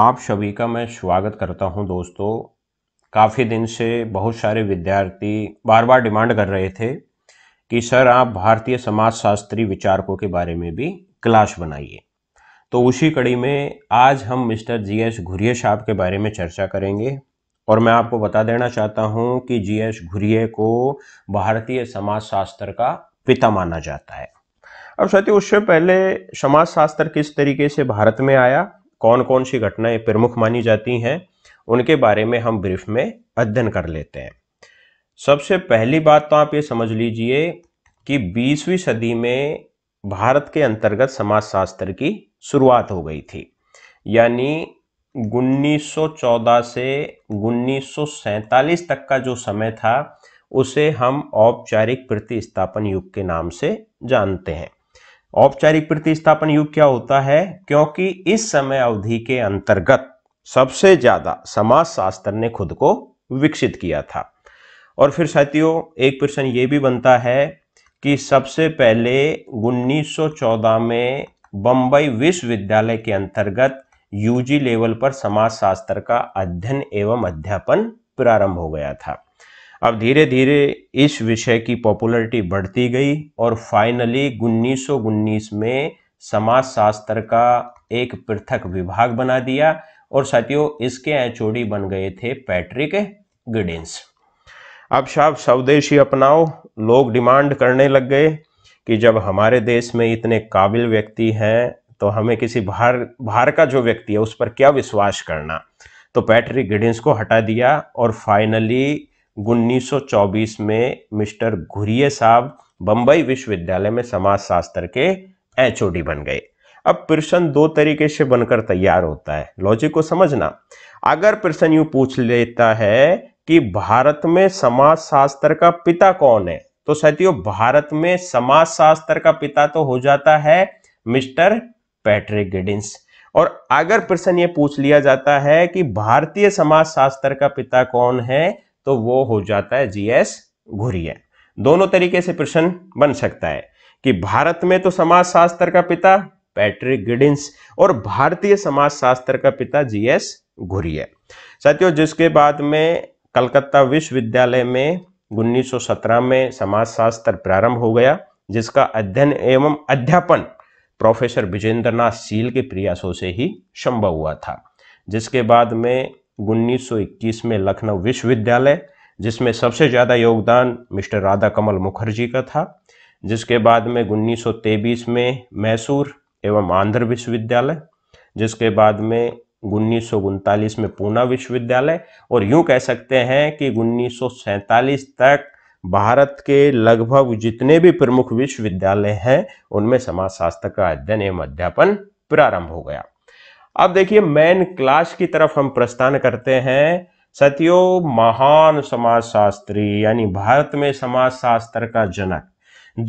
आप सभी का मैं स्वागत करता हूं दोस्तों काफ़ी दिन से बहुत सारे विद्यार्थी बार बार डिमांड कर रहे थे कि सर आप भारतीय समाजशास्त्री विचारकों के बारे में भी क्लास बनाइए तो उसी कड़ी में आज हम मिस्टर जी एस घुरिये साहब के बारे में चर्चा करेंगे और मैं आपको बता देना चाहता हूं कि जी एस घुरिये को भारतीय समाजशास्त्र का पिता माना जाता है अब साथियों उससे पहले समाजशास्त्र किस तरीके से भारत में आया कौन कौन सी घटनाएं प्रमुख मानी जाती हैं उनके बारे में हम ब्रीफ में अध्ययन कर लेते हैं सबसे पहली बात तो आप ये समझ लीजिए कि 20वीं सदी में भारत के अंतर्गत समाजशास्त्र की शुरुआत हो गई थी यानी 1914 से उन्नीस तक का जो समय था उसे हम औपचारिक प्रतिस्थापन युग के नाम से जानते हैं औपचारिक प्रतिस्थापन युग क्या होता है क्योंकि इस समय अवधि के अंतर्गत सबसे ज्यादा समाजशास्त्र ने खुद को विकसित किया था और फिर साथियों एक प्रश्न ये भी बनता है कि सबसे पहले 1914 में बंबई विश्वविद्यालय के अंतर्गत यूजी लेवल पर समाजशास्त्र का अध्ययन एवं अध्यापन प्रारंभ हो गया था अब धीरे धीरे इस विषय की पॉपुलैरिटी बढ़ती गई और फाइनली उन्नीस में समाजशास्त्र का एक पृथक विभाग बना दिया और साथियों इसके एचओडी बन गए थे पैट्रिक गिडेंस अब साहब स्वदेशी अपनाओ लोग डिमांड करने लग गए कि जब हमारे देश में इतने काबिल व्यक्ति हैं तो हमें किसी बाहर बाहर का जो व्यक्ति है उस पर क्या विश्वास करना तो पैट्रिक गिडिन्स को हटा दिया और फाइनली 1924 में मिस्टर घुरिये साहब बंबई विश्वविद्यालय में समाज शास्त्र के एच बन गए अब प्रश्न दो तरीके से बनकर तैयार होता है लॉजिक को समझना अगर प्रश्न यू पूछ लेता है कि भारत में समाज शास्त्र का पिता कौन है तो साथियों भारत में समाज शास्त्र का पिता तो हो जाता है मिस्टर पैट्रिक गिडिंस और अगर प्रश्न ये पूछ लिया जाता है कि भारतीय समाज शास्त्र का पिता कौन है तो वो हो जाता है जीएस घुरिया दोनों तरीके से प्रश्न बन सकता है कि भारत में तो समाजशास्त्र का पिता पैट्रिक गिडिंस और भारतीय समाजशास्त्र का पिता जीएस घुरिया साथियों जिसके बाद में कलकत्ता विश्वविद्यालय में 1917 में समाजशास्त्र प्रारंभ हो गया जिसका अध्ययन एवं अध्यापन प्रोफेसर विजेंद्रनाथ सील के प्रयासों से ही संभव हुआ था जिसके बाद में 1921 में लखनऊ विश्वविद्यालय जिसमें सबसे ज़्यादा योगदान मिस्टर राधा कमल मुखर्जी का था जिसके बाद में उन्नीस में मैसूर एवं आंध्र विश्वविद्यालय जिसके बाद में उन्नीस में पूना विश्वविद्यालय और यूं कह सकते हैं कि उन्नीस तक भारत के लगभग जितने भी प्रमुख विश्वविद्यालय हैं उनमें समाजशास्त्र का अध्ययन एवं अध्यापन प्रारंभ हो गया अब देखिए मैन क्लास की तरफ हम प्रस्थान करते हैं सत्यो महान समाज शास्त्री यानी भारत में समाज शास्त्र का जनक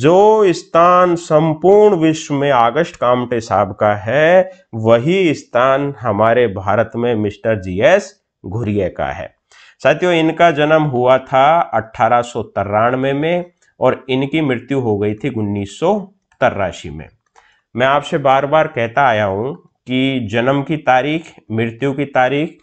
जो स्थान संपूर्ण विश्व में अगस्त कामटे साहब का है वही स्थान हमारे भारत में मिस्टर जी एस घुरिये का है साथियों इनका जन्म हुआ था अठारह में और इनकी मृत्यु हो गई थी उन्नीस में मैं आपसे बार बार कहता आया हूं कि जन्म की तारीख मृत्यु की तारीख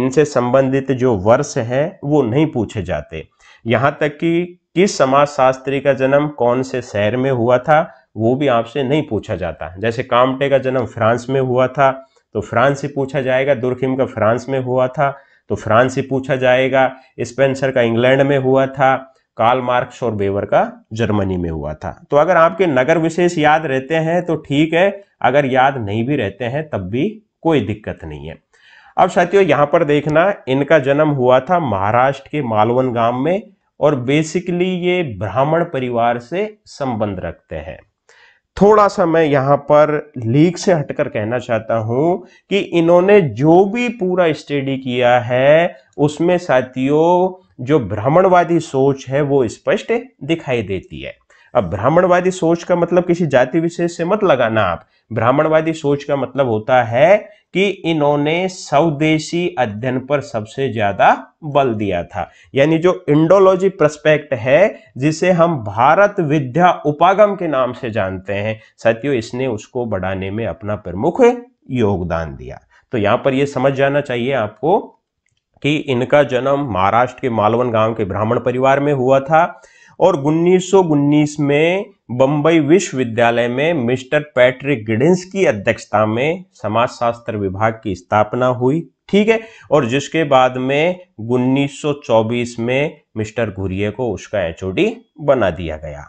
इनसे संबंधित जो वर्ष है वो नहीं पूछे जाते यहाँ तक कि किस समाजशास्त्री का जन्म कौन से शहर में हुआ था वो भी आपसे नहीं पूछा जाता जैसे कामटे का जन्म फ्रांस में हुआ था तो फ्रांस ही पूछा जाएगा दुर्खिम का फ्रांस में हुआ था तो फ्रांस ही पूछा जाएगा स्पेंसर का इंग्लैंड में हुआ था काल मार्क्स और बेवर का जर्मनी में हुआ था तो अगर आपके नगर विशेष याद रहते हैं तो ठीक है अगर याद नहीं भी रहते हैं तब भी कोई दिक्कत नहीं है अब साथियों यहां पर देखना इनका जन्म हुआ था महाराष्ट्र के मालवन गांव में और बेसिकली ये ब्राह्मण परिवार से संबंध रखते हैं थोड़ा सा मैं यहां पर लीक से हटकर कहना चाहता हूं कि इन्होंने जो भी पूरा स्टडी किया है उसमें साथियों जो ब्राह्मणवादी सोच है वो स्पष्ट दिखाई देती है अब ब्राह्मणवादी सोच का मतलब किसी जाति विशेष से मत लगाना आप ब्राह्मणवादी सोच का मतलब होता है कि इन्होंने स्वदेशी अध्ययन पर सबसे ज्यादा बल दिया था यानी जो इंडोलॉजी प्रस्पेक्ट है जिसे हम भारत विद्या उपागम के नाम से जानते हैं सत्यो इसने उसको बढ़ाने में अपना प्रमुख योगदान दिया तो यहां पर यह समझ जाना चाहिए आपको कि इनका जन्म महाराष्ट्र के मालवन गांव के ब्राह्मण परिवार में हुआ था और उन्नीस में बंबई विश्वविद्यालय में मिस्टर पैट्रिक गिडेंस की अध्यक्षता में समाजशास्त्र विभाग की स्थापना हुई ठीक है और जिसके बाद में 1924 में मिस्टर घुरिये को उसका एचओडी बना दिया गया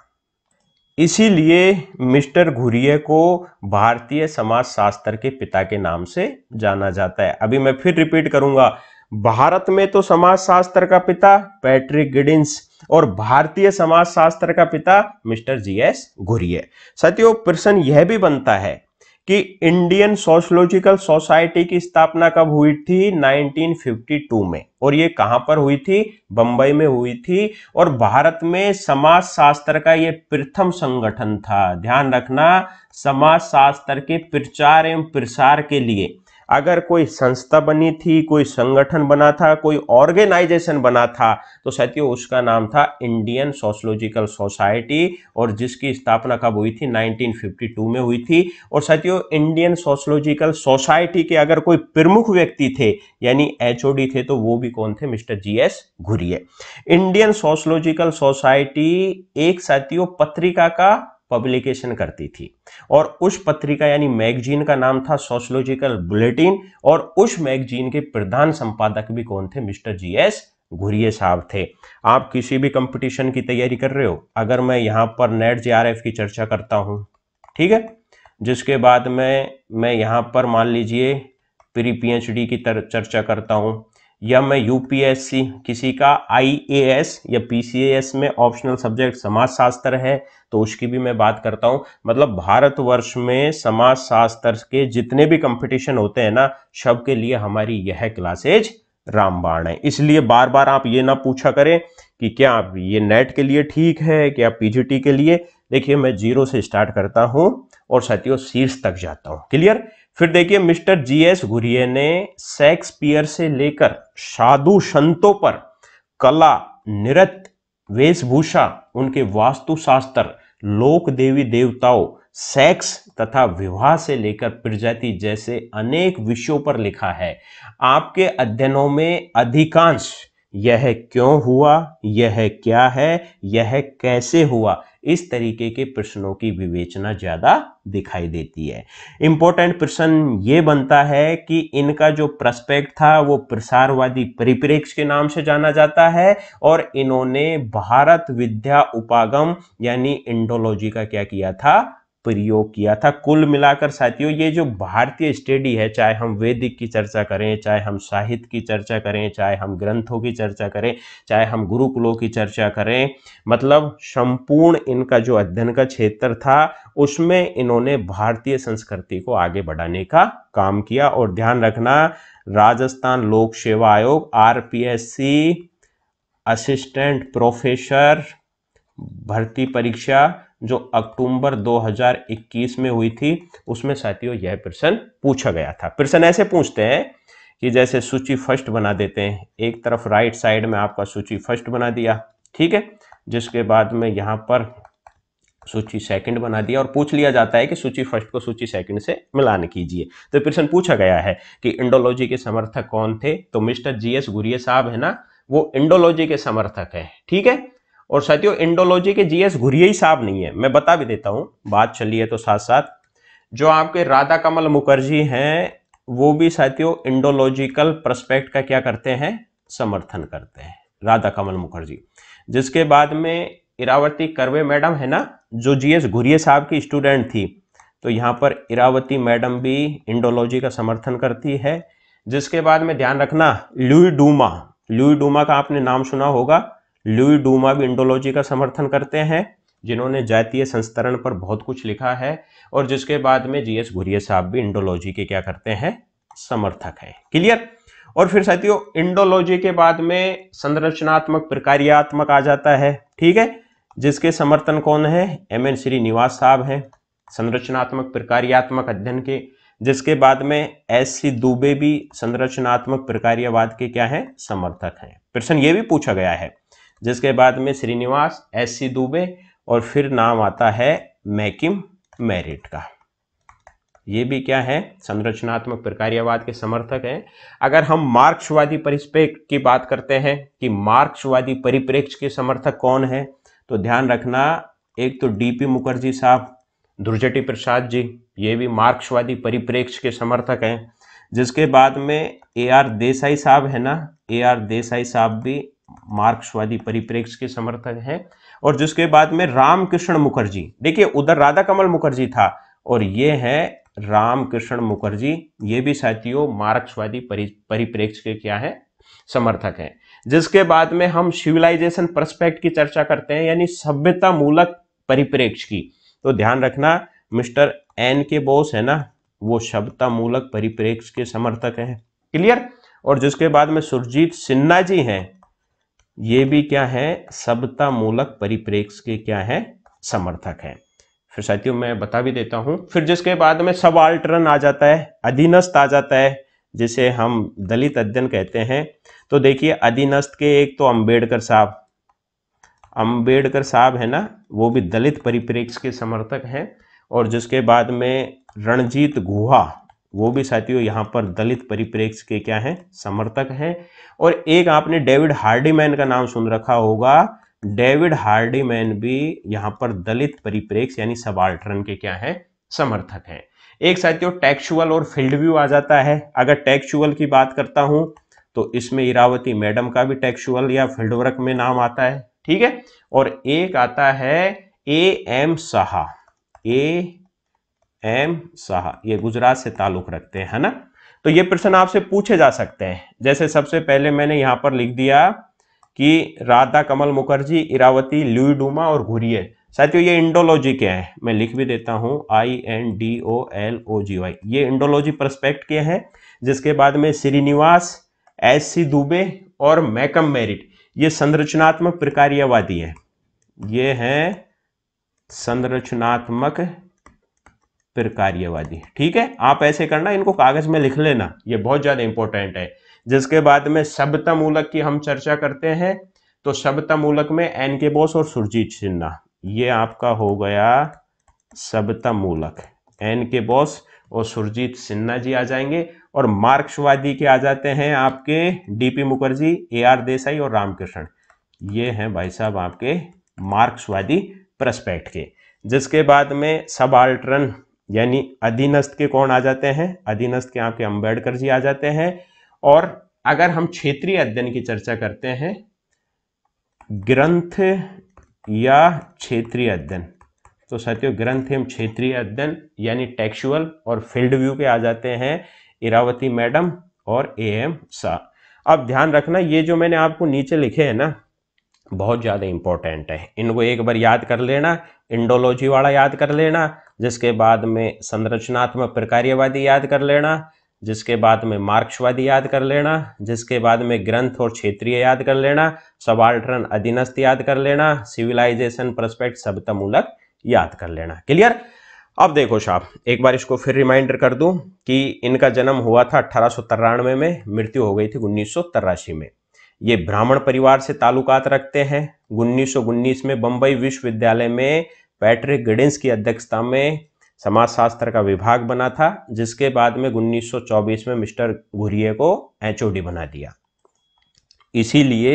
इसीलिए मिस्टर घुरिये को भारतीय समाजशास्त्र के पिता के नाम से जाना जाता है अभी मैं फिर रिपीट करूंगा भारत में तो समाजशास्त्र का पिता पैट्रिक गिडिंस और भारतीय समाजशास्त्र का पिता मिस्टर जी एस घुरिये साथियों प्रश्न यह भी बनता है कि इंडियन सोशोलॉजिकल सोसाइटी की स्थापना कब हुई थी 1952 में और ये कहां पर हुई थी बंबई में हुई थी और भारत में समाजशास्त्र का ये प्रथम संगठन था ध्यान रखना समाजशास्त्र के प्रचार एवं प्रसार के लिए अगर कोई संस्था बनी थी कोई संगठन बना था कोई ऑर्गेनाइजेशन बना था तो साथियों उसका नाम था इंडियन सोशोलॉजिकल सोसाइटी और जिसकी स्थापना कब हुई थी 1952 में हुई थी और साथियों इंडियन सोशोलॉजिकल सोसाइटी के अगर कोई प्रमुख व्यक्ति थे यानी एचओडी थे तो वो भी कौन थे mister G S Ghurye Indian sociological society एक साथियों पत्रिका का पब्लिकेशन करती थी और उस पत्रिका यानी मैगजीन का नाम था सोशोलॉजिकल बुलेटिन और उस मैगजीन के प्रधान संपादक भी कौन थे मिस्टर जी एस घुरिये साहब थे आप किसी भी कंपटीशन की तैयारी कर रहे हो अगर मैं यहाँ पर नेट जे की चर्चा करता हूँ ठीक है जिसके बाद में मैं यहाँ पर मान लीजिए प्री डी की चर्चा करता हूँ या मैं यूपीएससी किसी का आईएएस या पीसीएएस में ऑप्शनल सब्जेक्ट समाजशास्त्र है तो उसकी भी मैं बात करता हूँ मतलब भारतवर्ष में समाज शास्त्र के जितने भी कंपटीशन होते हैं ना सब के लिए हमारी यह क्लासेज रामबाण है इसलिए बार बार आप ये ना पूछा करें कि क्या आप ये नेट के लिए ठीक है क्या पीजीटी के लिए देखिए मैं जीरो से स्टार्ट करता हूँ और साथियों शीर्ष तक जाता हूँ क्लियर फिर देखिए मिस्टर जी एस घुरिये ने शेक्सपियर से लेकर साधु संतों पर कला नृत्य वेशभूषा उनके वास्तुशास्त्र लोक देवी देवताओं सेक्स तथा विवाह से लेकर प्रजाति जैसे अनेक विषयों पर लिखा है आपके अध्ययनों में अधिकांश यह क्यों हुआ यह क्या है यह कैसे हुआ इस तरीके के प्रश्नों की विवेचना ज़्यादा दिखाई देती है इंपॉर्टेंट प्रश्न ये बनता है कि इनका जो प्रस्पेक्ट था वो प्रसारवादी परिप्रेक्ष्य के नाम से जाना जाता है और इन्होंने भारत विद्या उपागम यानी इंडोलॉजी का क्या किया था प्रयोग किया था कुल मिलाकर साथियों ये जो भारतीय स्टडी है चाहे हम वैदिक की चर्चा करें चाहे हम साहित्य की चर्चा करें चाहे हम ग्रंथों की चर्चा करें चाहे हम गुरुकुलों की चर्चा करें मतलब संपूर्ण इनका जो अध्ययन का क्षेत्र था उसमें इन्होंने भारतीय संस्कृति को आगे बढ़ाने का काम किया और ध्यान रखना राजस्थान लोक सेवा आयोग आर असिस्टेंट प्रोफेसर भर्ती परीक्षा जो अक्टूबर 2021 में हुई थी उसमें साथियों यह प्रश्न पूछा गया था प्रश्न ऐसे पूछते हैं कि जैसे सूची फर्स्ट बना देते हैं एक तरफ राइट साइड में आपका सूची फर्स्ट बना दिया ठीक है जिसके बाद में यहाँ पर सूची सेकंड बना दिया और पूछ लिया जाता है कि सूची फर्स्ट को सूची सेकंड से मिलान कीजिए तो प्रश्न पूछा गया है कि इंडोलॉजी के समर्थक कौन थे तो मिस्टर जी एस गुरिया साहब है ना वो इंडोलॉजी के समर्थक है ठीक है और साथियों इंडोलॉजी के जीएस घुरियई साहब नहीं है मैं बता भी देता हूँ बात चलिए है तो साथ साथ जो आपके राधा कमल मुखर्जी हैं वो भी साथियों इंडोलॉजिकल प्रस्पेक्ट का क्या करते हैं समर्थन करते हैं राधा कमल मुखर्जी जिसके बाद में इरावती करवे मैडम है ना जो जीएस घुरिये साहब की स्टूडेंट थी तो यहाँ पर इरावती मैडम भी इंडोलॉजी का समर्थन करती है जिसके बाद में ध्यान रखना लुई डूमा लुई डूमा का आपने नाम सुना होगा लुई डूमा भी इंडोलॉजी का समर्थन करते हैं जिन्होंने जातीय संस्तरण पर बहुत कुछ लिखा है और जिसके बाद में जी एस घुरिया साहब भी इंडोलॉजी के क्या करते हैं समर्थक हैं क्लियर और फिर साथियों इंडोलॉजी के बाद में संरचनात्मक प्रकारियात्मक आ जाता है ठीक है जिसके समर्थन कौन है एम एन श्रीनिवास साहब हैं संरचनात्मक प्रकारियात्मक अध्ययन के जिसके बाद में एस सी दुबे भी संरचनात्मक प्रकारियावाद के क्या हैं समर्थक हैं प्रश्न ये भी पूछा गया है जिसके बाद में श्रीनिवास एस सी दुबे और फिर नाम आता है मैकिम मेरिट का ये भी क्या है संरचनात्मक प्रकार्यवाद के समर्थक हैं अगर हम मार्क्सवादी परिप्रेक्ष की बात करते हैं कि मार्क्सवादी परिप्रेक्ष्य के समर्थक कौन है तो ध्यान रखना एक तो डीपी मुखर्जी साहब ध्रुजटी प्रसाद जी ये भी मार्क्सवादी परिप्रेक्ष्य के समर्थक हैं जिसके बाद में ए आर देसाई साहब है ना ए आर देसाई साहब भी मार्क्सवादी परिप्रेक्ष्य के समर्थक हैं और जिसके बाद में रामकृष्ण मुखर्जी देखिए उधर राधा कमल मुखर्जी था और ये है रामकृष्ण मुखर्जी ये भी साथियों मार्क्सवादी परिप्रेक्ष्य के क्या है समर्थक हैं जिसके बाद में हम सिविलाइजेशन प्रस्पेक्ट की चर्चा करते हैं यानी सभ्यता मूलक परिप्रेक्ष्य की तो ध्यान रखना मिस्टर एन के बोस है ना वो सभ्यता मूलक परिप्रेक्ष्य के समर्थक हैं क्लियर और जिसके बाद में सुरजीत सिन्हा जी हैं ये भी क्या है सबता मूलक परिप्रेक्ष के क्या है समर्थक है फिर साथियों मैं बता भी देता हूं फिर जिसके बाद में आल्टरन आ जाता है अधीनस्थ आ जाता है जिसे हम दलित अध्ययन कहते हैं तो देखिए अधीनस्थ के एक तो अंबेडकर साहब अंबेडकर साहब है ना वो भी दलित परिप्रेक्ष्य के समर्थक हैं और जिसके बाद में रणजीत गुहा वो भी साथियों यहाँ पर दलित परिप्रेक्ष्य के क्या हैं समर्थक हैं और एक आपने डेविड हार्डीमैन का नाम सुन रखा होगा डेविड हार्डीमैन भी यहाँ पर दलित परिप्रेक्ष्य यानी सबाल्टर्न के क्या हैं समर्थक हैं एक साथियों टेक्चुअल और फील्ड व्यू आ जाता है अगर टेक्चुअल की बात करता हूं तो इसमें इरावती मैडम का भी टेक्चुअल या फील्ड वर्क में नाम आता है ठीक है और एक आता है A M Shah A M Shah ये गुजरात से ताल्लुक रखते हैं ना तो ये प्रश्न आपसे पूछे जा सकते हैं जैसे सबसे पहले मैंने यहां पर लिख दिया कि राधा कमल मुखर्जी इरावती ल्यूडुमा और घुरियर साथियों ये इंडोलॉजी क्या है मैं लिख भी देता हूं I N D O L O G Y ये इंडोलॉजी प्रस्पेक्ट के हैं जिसके बाद में श्रीनिवास एस सी दुबे और मैकम मेरिट ये संरचनात्मक प्रकारियावादी है ये है संरचनात्मक फिर कार्यवादी ठीक है आप ऐसे करना इनको कागज में लिख लेना ये बहुत ज्यादा इंपॉर्टेंट है जिसके बाद में शब्द मूलक की हम चर्चा करते हैं तो शब्द मूलक में एन के बोस और सुरजीत सिन्हा ये आपका हो गया शब्द मूलक एन के बोस और सुरजीत सिन्हा जी आ जाएंगे और मार्क्सवादी के आ जाते हैं आपके D P Mukherjee A R Desai और रामकृष्ण ये हैं भाई साहब आपके मार्क्सवादी प्रस्पेक्ट के जिसके बाद में सब आल्टरन यानी अधीनस्थ के कौन आ जाते हैं अधीनस्थ के आपके अम्बेडकर जी आ जाते हैं और अगर हम क्षेत्रीय अध्ययन की चर्चा करते हैं ग्रंथ या क्षेत्रीय अध्ययन तो साथियों ग्रंथ एवं क्षेत्रीय अध्ययन यानी टेक्सुअल और फील्ड व्यू के आ जाते हैं इरावती मैडम और ए एम शाह अब ध्यान रखना ये जो मैंने आपको नीचे लिखे हैं ना बहुत ज़्यादा इंपॉर्टेंट है इनको एक बार याद कर लेना इंडोलॉजी वाला याद कर लेना जिसके बाद में संरचनात्मक प्रकार्यवादी याद कर लेना जिसके बाद में मार्क्सवादी याद कर लेना जिसके बाद में ग्रंथ और क्षेत्रीय याद कर लेना सबाल्टर्न अधीनस्थ याद कर लेना सिविलाइजेशन प्रस्पेक्ट सबतमूलक याद कर लेना क्लियर अब देखो साहब एक बार इसको फिर रिमाइंडर कर दूं कि इनका जन्म हुआ था अठारह में, में मृत्यु हो गई थी उन्नीस में ये ब्राह्मण परिवार से ताल्लुकात रखते हैं उन्नीस में बम्बई विश्वविद्यालय में पैट्रिक गिडेंस की अध्यक्षता में समाजशास्त्र का विभाग बना था जिसके बाद में 1924 में मिस्टर घुरिये को एचओडी बना दिया इसीलिए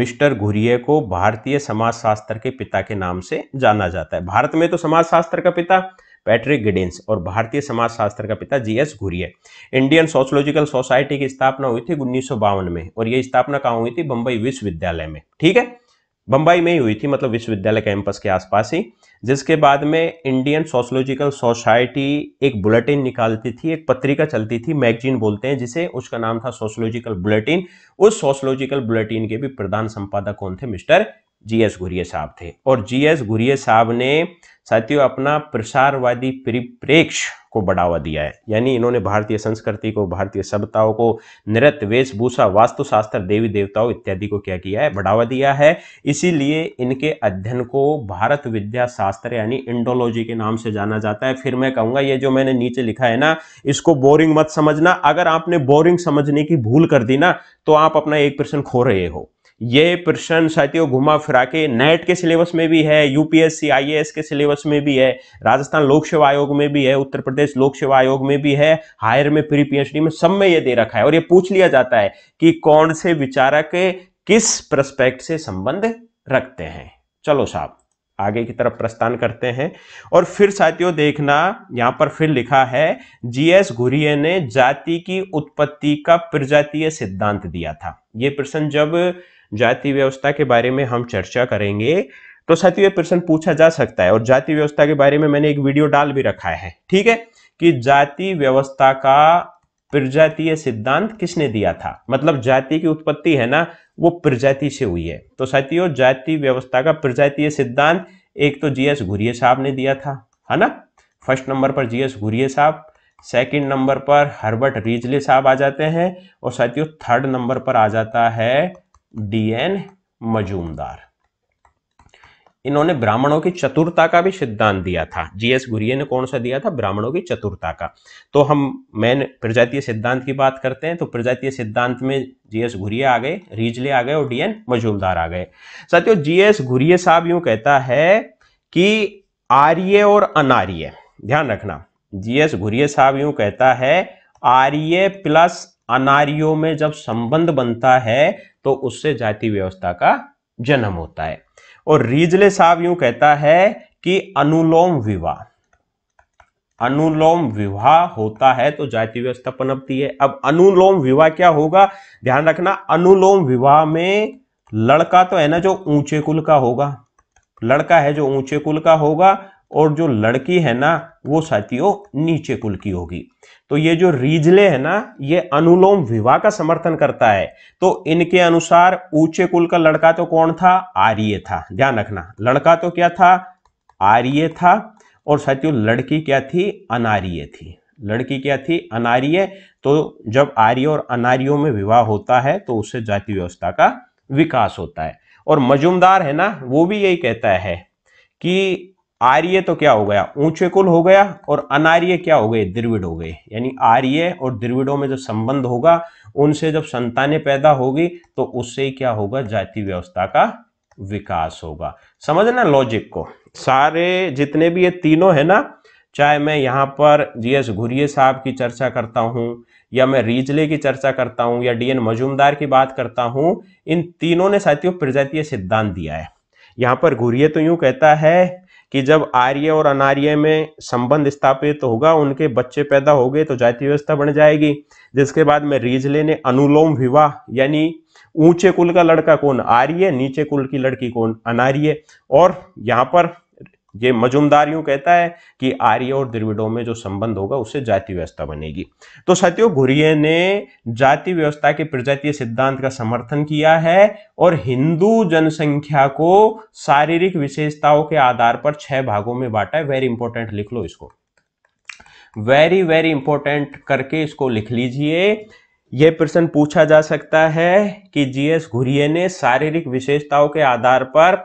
मिस्टर घुरिये को भारतीय समाजशास्त्र के पिता के नाम से जाना जाता है भारत में तो समाजशास्त्र का पिता पैट्रिक गिडेंस और भारतीय समाजशास्त्र का पिता G S Ghurye Indian sociological society की स्थापना हुई थी उन्नीस में और ये स्थापना कहाँ हुई थी बंबई विश्वविद्यालय में ठीक है बंबई में ही हुई थी मतलब विश्वविद्यालय कैंपस के आसपास ही जिसके बाद में इंडियन सोशोलॉजिकल सोसाइटी एक बुलेटिन निकालती थी एक पत्रिका चलती थी मैगजीन बोलते हैं जिसे उसका नाम था सोशोलॉजिकल बुलेटिन उस सोशोलॉजिकल बुलेटिन के भी प्रधान संपादक कौन थे मिस्टर जी एस घुरिये साहब थे और जी एस घुरिये साहब ने साथियों अपना प्रसारवादी परिप्रेक्ष्य को बढ़ावा दिया है यानी इन्होंने भारतीय संस्कृति को भारतीय सभ्यताओं को नृत्य वेशभूषा वास्तुशास्त्र देवी देवताओं इत्यादि को क्या किया है बढ़ावा दिया है इसीलिए इनके अध्ययन को भारत विद्या शास्त्र यानी इंडोलॉजी के नाम से जाना जाता है फिर मैं कहूँगा ये जो मैंने नीचे लिखा है ना इसको बोरिंग मत समझना अगर आपने बोरिंग समझने की भूल कर दी ना तो आप अपना एक प्रश्न खो रहे हो ये प्रश्न साथियों घुमा फिरा के नेट के सिलेबस में भी है यूपीएससी आईएएस के सिलेबस में भी है राजस्थान लोक सेवा आयोग में भी है उत्तर प्रदेश लोक सेवा आयोग में भी है हायर में प्री पीएचडी में सब में ये दे रखा है और ये पूछ लिया जाता है कि कौन से विचारक किस प्रस्पेक्ट से संबंध रखते हैं चलो साहब आगे की तरफ प्रस्थान करते हैं और फिर साथियों देखना यहां पर फिर लिखा है जीएस घुरिये ने जाति की उत्पत्ति का प्रजातीय सिद्धांत दिया था ये प्रश्न जब जाति व्यवस्था के बारे में हम चर्चा करेंगे तो साथियों ये प्रश्न पूछा जा सकता है और जाति व्यवस्था के बारे में मैंने एक वीडियो डाल भी रखा है ठीक है कि जाति व्यवस्था का प्रजातीय सिद्धांत किसने दिया था मतलब जाति की उत्पत्ति है ना वो प्रजाति से हुई है तो साथियों जाति व्यवस्था का प्रजातीय सिद्धांत एक तो जीएस घुरिये साहब ने दिया था है ना फर्स्ट नंबर पर जीएस घुरिये साहब सेकंड नंबर पर हर्बर्ट रिजले साहब आ जाते हैं और साथियों थर्ड नंबर पर आ जाता है डीएन मजूमदार इन्होंने ब्राह्मणों की चतुरता का भी सिद्धांत दिया था जीएस गुरिये ने कौन सा दिया था ब्राह्मणों की चतुरता का तो हम मैन प्रजातीय सिद्धांत की बात करते हैं तो प्रजातीय सिद्धांत में जीएस घुरिये आ गए रीजले आ गए और डीएन मजूमदार आ गए साथियों जीएस घुरिये साहब यूं कहता है कि आर्य और अनार्य ध्यान रखना जीएस घुरिये साहब यूं कहता है आर्य प्लस अनार्यों में जब संबंध बनता है तो उससे जाति व्यवस्था का जन्म होता है और रीजले साहब यूं कहता है कि अनुलोम विवाह अनुलोम विवाह होता है तो जाति व्यवस्था पनपती है अब अनुलोम विवाह क्या होगा ध्यान रखना अनुलोम विवाह में लड़का तो है ना जो ऊंचे कुल का होगा लड़का है जो ऊंचे कुल का होगा और जो लड़की है ना वो साथियों नीचे कुल की होगी तो ये जो रीजले है ना ये अनुलोम विवाह का समर्थन करता है तो इनके अनुसार ऊंचे कुल का लड़का तो कौन था आर्य था ध्यान रखना लड़का तो क्या था आर्य था और साथियों लड़की क्या थी अनार्य थी लड़की क्या थी अनार्य तो जब आर्य और अनार्यों में विवाह होता है तो उससे जाति व्यवस्था का विकास होता है और मजुमदार है ना वो भी यही कहता है कि आर्य तो क्या हो गया ऊंचे कुल हो गया और अनार्य क्या हो गए द्रविड़ हो गए यानी आर्य और द्रविड़ों में जो संबंध होगा उनसे जब संतानें पैदा होगी तो उससे क्या होगा जाति व्यवस्था का विकास होगा समझना लॉजिक को सारे जितने भी ये तीनों है ना चाहे मैं यहाँ पर जीएस घुरिये साहब की चर्चा करता हूँ या मैं रीजले की चर्चा करता हूँ या डीएन मजूमदार की बात करता हूँ इन तीनों ने साथियों प्रजातीय सिद्धांत दिया है यहाँ पर घुरिये तो यूं कहता है कि जब आर्य और अनार्य में संबंध स्थापित होगा उनके बच्चे पैदा हो गए तो जाति व्यवस्था बन जाएगी जिसके बाद में रीझ ने अनुलोम विवाह यानी ऊंचे कुल का लड़का कौन आर्य नीचे कुल की लड़की कौन अनार्य और यहाँ पर ये मजुमदार यूं कहता है कि आर्य और द्रविड़ों में जो संबंध होगा उससे जाति व्यवस्था बनेगी तो सत्यो घुरिये ने जाति व्यवस्था के प्रजातीय सिद्धांत का समर्थन किया है और हिंदू जनसंख्या को शारीरिक विशेषताओं के आधार पर छह भागों में बांटा है वेरी इंपॉर्टेंट लिख लो इसको वेरी वेरी इंपॉर्टेंट करके इसको लिख लीजिए यह प्रश्न पूछा जा सकता है कि जीएस घुरिये ने शारीरिक विशेषताओं के आधार पर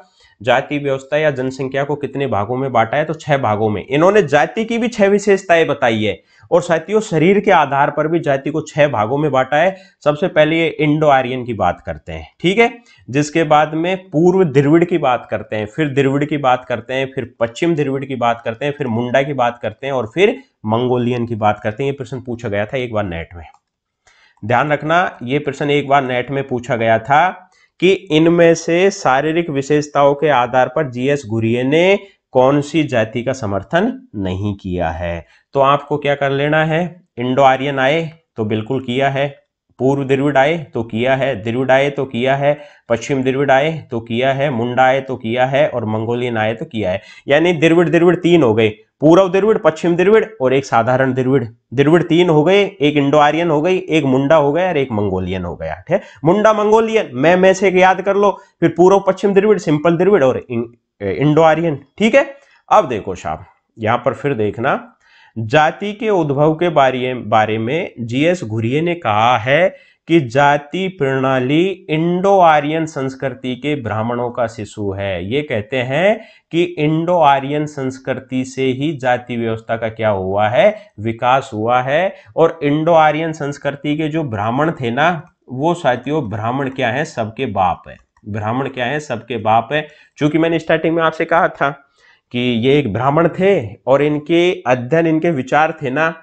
जाति व्यवस्था या जनसंख्या को कितने भागों में बांटा है तो छह भागों में इन्होंने जाति की भी छह विशेषताएं बताई है और साथियों शरीर के आधार पर भी जाति को छह भागों में बांटा है सबसे पहले ये इंडो आर्यन की बात करते हैं ठीक है जिसके बाद में पूर्व द्रविड़ की बात करते हैं फिर द्रविड़ की बात करते हैं फिर पश्चिम द्रविड़ की बात करते हैं फिर मुंडा की बात करते हैं और फिर मंगोलियन की बात करते हैं ये प्रश्न पूछा गया था एक बार नेट में ध्यान रखना ये प्रश्न एक बार नेट में पूछा गया था कि इनमें से शारीरिक विशेषताओं के आधार पर जीएस गुरिये ने कौन सी जाति का समर्थन नहीं किया है तो आपको क्या कर लेना है इंडो आर्यन आए तो बिल्कुल किया है पूर्व द्रविड़ आए तो किया है द्रविड़ आए तो किया है पश्चिम द्रविड़ आए तो किया है मुंडा आए तो किया है और मंगोलियन आए तो किया है यानी द्रविड़ द्रविड़ तीन हो गए पूर्व द्रविड़ पश्चिम द्रविड़ और एक साधारण द्रविड़ द्रविड़ तीन हो गए एक इंडो आर्यन हो गई एक मुंडा हो गया और एक मंगोलियन हो गया ठीक है मुंडा मंगोलियन मैं मैं से याद कर लो फिर पूर्व पश्चिम द्रविड़ सिंपल द्रविड़ और इंडो आर्यन ठीक है अब देखो साहब यहां पर फिर देखना जाति के उद्भव के बारे बारे में जीएस घुरिये ने कहा है कि जाति प्रणाली इंडो आर्यन संस्कृति के ब्राह्मणों का शिशु है ये कहते हैं कि इंडो आर्यन संस्कृति से ही जाति व्यवस्था का क्या हुआ है विकास हुआ है और इंडो आर्यन संस्कृति के जो ब्राह्मण थे ना वो साथियों ब्राह्मण क्या है सबके बाप है ब्राह्मण क्या है सबके बाप है चूंकि मैंने स्टार्टिंग में आपसे कहा था कि ये एक ब्राह्मण थे और इनके अध्ययन इनके विचार थे ना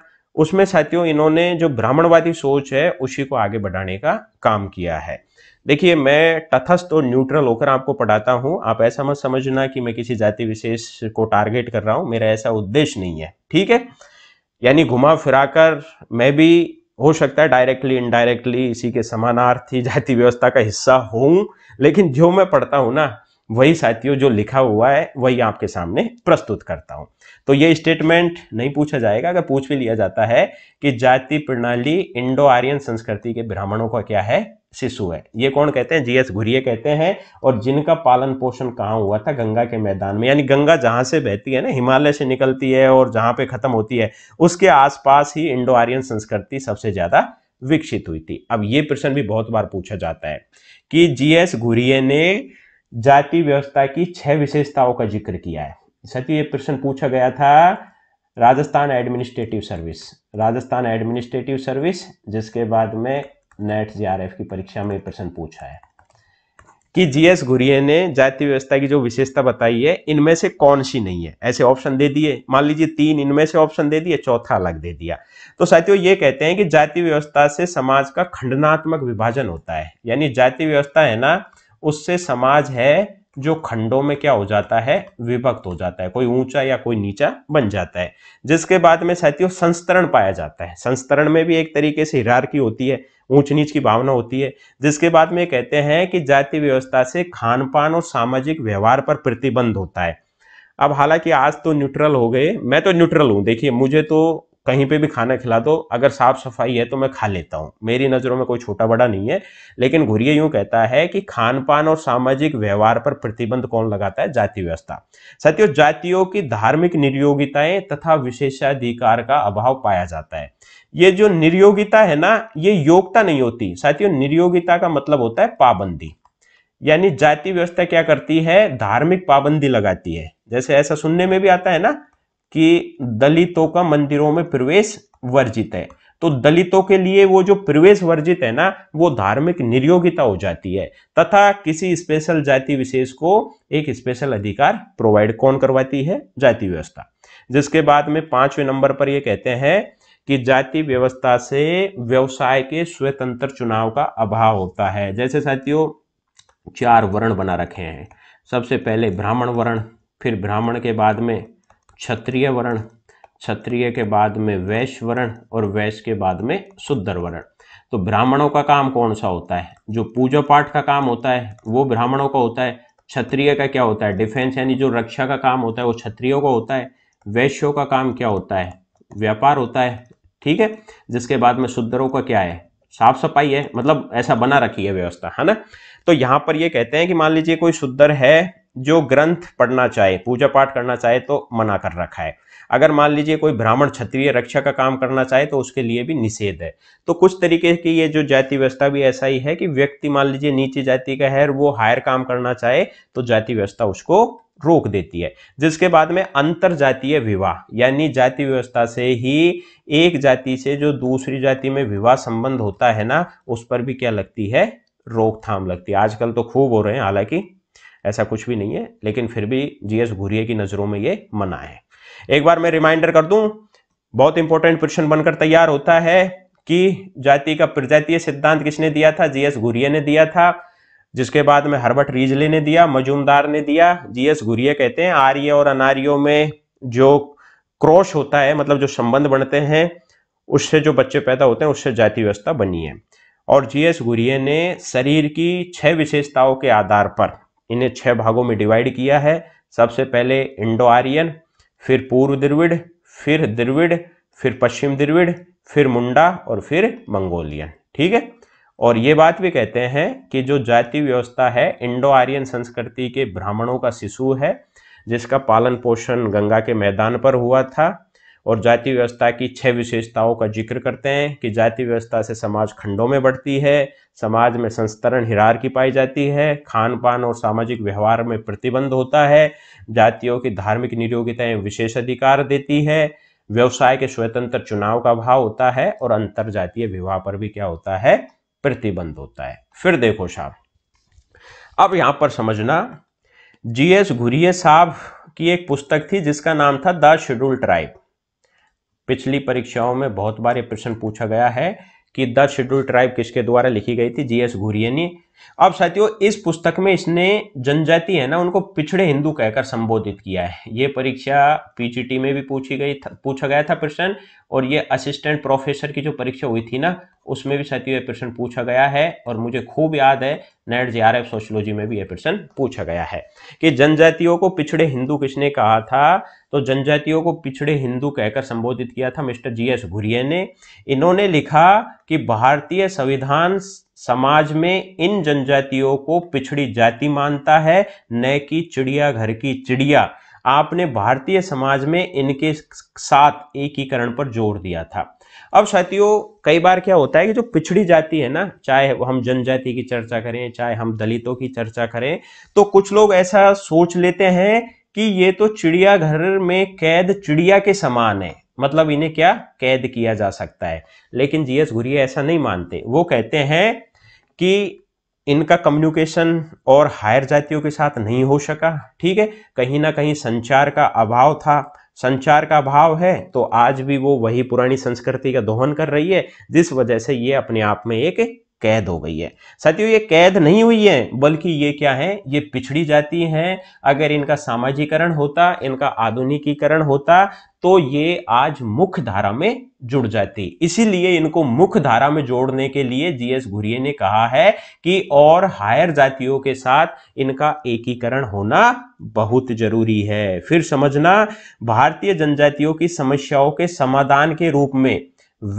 उसमें साथियों इन्होंने जो ब्राह्मणवादी सोच है उसी को आगे बढ़ाने का काम किया है देखिए मैं तथस्थ और न्यूट्रल होकर आपको पढ़ाता हूं आप ऐसा मत समझना कि मैं किसी जाति विशेष को टारगेट कर रहा हूं मेरा ऐसा उद्देश्य नहीं है ठीक है यानी घुमा फिराकर मैं भी हो सकता है डायरेक्टली इनडायरेक्टली इसी के समानार्थी जाति व्यवस्था का हिस्सा हूं लेकिन जो मैं पढ़ता हूं ना वही साथियों जो लिखा हुआ है वही आपके सामने प्रस्तुत करता हूं तो ये स्टेटमेंट नहीं पूछा जाएगा अगर पूछ भी लिया जाता है कि जाति प्रणाली इंडो आर्यन संस्कृति के ब्राह्मणों का क्या है शिशु है ये कौन कहते हैं जीएस घुरिये कहते हैं और जिनका पालन पोषण कहाँ हुआ था गंगा के मैदान में यानी गंगा जहां से बहती है ना हिमालय से निकलती है और जहां पे खत्म होती है उसके आसपास ही इंडो आर्यन संस्कृति सबसे ज्यादा विकसित हुई थी अब ये प्रश्न भी बहुत बार पूछा जाता है कि जीएस घुरिये ने जाति व्यवस्था की छह विशेषताओं का जिक्र किया है साथियों ये प्रश्न पूछा गया था Rajasthan administrative service Rajasthan administrative service जिसके बाद में नेट जीआरएफ की परीक्षा में प्रश्न पूछा है कि जीएस घुरिये ने जाति व्यवस्था की जो विशेषता बताई है इनमें से कौन सी नहीं है ऐसे ऑप्शन दे दिए मान लीजिए तीन इनमें से ऑप्शन दे दिए चौथा अलग दे दिया तो साथियों ये कहते हैं कि जाति व्यवस्था से समाज का खंडनात्मक विभाजन होता है यानी जाति व्यवस्था है ना उससे समाज है जो खंडों में क्या हो जाता है विभक्त हो जाता है कोई ऊंचा या कोई नीचा बन जाता है जिसके बाद में साथियों संस्तरण पाया जाता है संस्तरण में भी एक तरीके से हिरार की होती है ऊंच नीच की भावना होती है जिसके बाद में कहते हैं कि जाति व्यवस्था से खान पान और सामाजिक व्यवहार पर प्रतिबंध होता है अब हालांकि आज तो न्यूट्रल हो गए मैं तो न्यूट्रल हूं देखिए मुझे तो कहीं पे भी खाना खिला दो अगर साफ सफाई है तो मैं खा लेता हूँ मेरी नज़रों में कोई छोटा बड़ा नहीं है लेकिन घुरिये यूँ कहता है कि खान पान और सामाजिक व्यवहार पर प्रतिबंध कौन लगाता है जाति व्यवस्था सत्यो जातियों की धार्मिक निर्योगिताएं तथा विशेषाधिकार का अभाव पाया जाता है ये जो निर्योगिता है ना ये योग्यता नहीं होती साथियों निर्योगिता का मतलब होता है पाबंदी यानी जाति व्यवस्था क्या करती है धार्मिक पाबंदी लगाती है जैसे ऐसा सुनने में भी आता है ना कि दलितों का मंदिरों में प्रवेश वर्जित है तो दलितों के लिए वो जो प्रवेश वर्जित है ना वो धार्मिक निर्योगिता हो जाती है तथा किसी स्पेशल जाति विशेष को एक स्पेशल अधिकार प्रोवाइड कौन करवाती है जाति व्यवस्था जिसके बाद में पांचवें नंबर पर ये कहते हैं कि जाति व्यवस्था से व्यवसाय के स्वतंत्र चुनाव का अभाव होता है जैसे साथियों चार वर्ण बना रखे हैं सबसे पहले ब्राह्मण वर्ण फिर ब्राह्मण के बाद में क्षत्रिय वर्ण क्षत्रिय के बाद में वैश्य वर्ण और वैश्य के बाद में शुद्धर वर्ण तो ब्राह्मणों का काम कौन सा होता है जो पूजा पाठ का काम होता है वो ब्राह्मणों का होता है क्षत्रिय का क्या होता है डिफेंस यानी जो रक्षा का काम होता है वो क्षत्रियो का होता है वैश्यों का काम क्या होता है व्यापार होता है ठीक है जिसके बाद में शुद्धरों का क्या है साफ सफाई है मतलब ऐसा बना रखी है व्यवस्था है ना तो यहाँ पर ये कहते हैं कि मान लीजिए कोई शुद्धर है जो ग्रंथ पढ़ना चाहे पूजा पाठ करना चाहे तो मना कर रखा है अगर मान लीजिए कोई ब्राह्मण क्षत्रिय रक्षा का काम करना चाहे तो उसके लिए भी निषेध है तो कुछ तरीके की ये जो जाति व्यवस्था भी ऐसा ही है कि व्यक्ति मान लीजिए नीचे जाति का है और वो हायर काम करना चाहे तो जाति व्यवस्था उसको रोक देती है जिसके बाद में अंतर जातीय विवाह यानी जाति व्यवस्था से ही एक जाति से जो दूसरी जाति में विवाह संबंध होता है ना उस पर भी क्या लगती है रोकथाम लगती है आजकल तो खूब हो रहे हैं हालांकि ऐसा कुछ भी नहीं है लेकिन फिर भी जीएस घुरिये की नज़रों में ये मना है एक बार मैं रिमाइंडर कर दूं बहुत इंपॉर्टेंट क्वेश्चन बनकर तैयार होता है कि जाति का प्रजातीय सिद्धांत किसने दिया था जीएस घुरिये ने दिया था जिसके बाद में हर्बर्ट रीजले ने दिया मजूमदार ने दिया जीएस घुरिये कहते हैं आर्य और अनार्यों में जो क्रोश होता है मतलब जो संबंध बनते हैं उससे जो बच्चे पैदा होते हैं उससे जाति व्यवस्था बनी है और जीएस गुरिये ने शरीर की छह विशेषताओं के आधार पर इन्हें छह भागों में डिवाइड किया है सबसे पहले इंडो आर्यन फिर पूर्व द्रविड़ फिर द्रविड़ फिर पश्चिम द्रविड़ फिर मुंडा और फिर मंगोलियन ठीक है और ये बात भी कहते हैं कि जो जाति व्यवस्था है इंडो आर्यन संस्कृति के ब्राह्मणों का शिशु है जिसका पालन पोषण गंगा के मैदान पर हुआ था और जाति व्यवस्था की छह विशेषताओं का जिक्र करते हैं कि जाति व्यवस्था से समाज खंडों में बढ़ती है समाज में संस्तरण हिरार की पाई जाती है खान पान और सामाजिक व्यवहार में प्रतिबंध होता है जातियों की धार्मिक निरोगिताएं विशेष अधिकार देती है व्यवसाय के स्वतंत्र चुनाव का भाव होता है और अंतर जातीय विवाह पर भी क्या होता है प्रतिबंध होता है फिर देखो साहब अब यहां पर समझना जीएस घुरिये साहब की एक पुस्तक थी जिसका नाम था द शेड्यूल ट्राइब पिछली परीक्षाओं में बहुत बार ये प्रश्न पूछा गया है कि द शेड्यूल ट्राइब किसके द्वारा लिखी गई थी जीएस एस घुरियनी अब साथियों इस पुस्तक में इसने जनजाति है ना उनको पिछड़े हिंदू कहकर संबोधित किया है ये परीक्षा पीजीटी में भी पूछी गई पूछा गया था प्रश्न और ये असिस्टेंट प्रोफेसर की जो परीक्षा हुई थी ना उसमें भी साथियों ये प्रश्न पूछा गया है और मुझे खूब याद है नेट जे आर एफ में भी यह प्रश्न पूछा गया है कि जनजातियों को पिछड़े हिंदू किसने कहा था तो जनजातियों को पिछड़े हिंदू कहकर संबोधित किया था मिस्टर जी एस ने इन्होंने लिखा कि भारतीय संविधान समाज में इन जनजातियों को पिछड़ी जाति मानता है न कि चिड़ियाघर की चिड़िया आपने भारतीय समाज में इनके साथ एकीकरण पर जोर दिया था अब साथियों कई बार क्या होता है कि जो पिछड़ी जाति है ना चाहे हम जनजाति की चर्चा करें चाहे हम दलितों की चर्चा करें तो कुछ लोग ऐसा सोच लेते हैं कि ये तो चिड़ियाघर में कैद चिड़िया के समान है मतलब इन्हें क्या कैद किया जा सकता है लेकिन जीएस घुरिया ऐसा नहीं मानते वो कहते हैं कि इनका कम्युनिकेशन और हायर जातियों के साथ नहीं हो सका ठीक है कहीं ना कहीं संचार का अभाव था संचार का अभाव है तो आज भी वो वही पुरानी संस्कृति का दोहन कर रही है जिस वजह से ये अपने आप में एक कैद हो गई है साथियों ये कैद नहीं हुई है बल्कि ये क्या है ये पिछड़ी जाति हैं अगर इनका सामाजिकरण होता इनका आधुनिकीकरण होता तो ये आज मुख्य धारा में जुड़ जाती इसीलिए इनको मुख्य धारा में जोड़ने के लिए जीएस घुरिये ने कहा है कि और हायर जातियों के साथ इनका एकीकरण होना बहुत जरूरी है फिर समझना भारतीय जनजातियों की समस्याओं के समाधान के रूप में